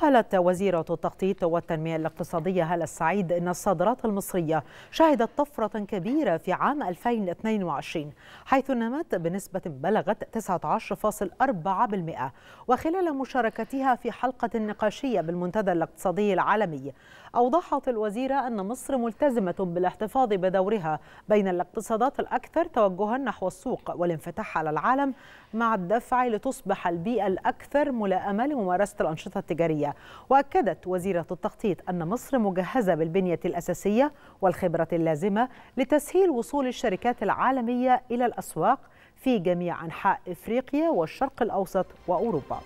قالت وزيرة التخطيط والتنمية الاقتصادية هالة السعيد أن الصادرات المصرية شهدت طفرة كبيرة في عام 2022 حيث نمت بنسبة بلغت 19.4% وخلال مشاركتها في حلقة نقاشية بالمنتدى الاقتصادي العالمي أوضحت الوزيرة أن مصر ملتزمة بالاحتفاظ بدورها بين الاقتصادات الأكثر توجها نحو السوق والانفتاح على العالم مع الدفع لتصبح البيئة الأكثر ملائمة لممارسة الأنشطة التجارية العربية وأكدت وزيرة التخطيط أن مصر مجهزة بالبنية الأساسية والخبرة اللازمة لتسهيل وصول الشركات العالمية إلى الأسواق في جميع أنحاء إفريقيا والشرق الأوسط وأوروبا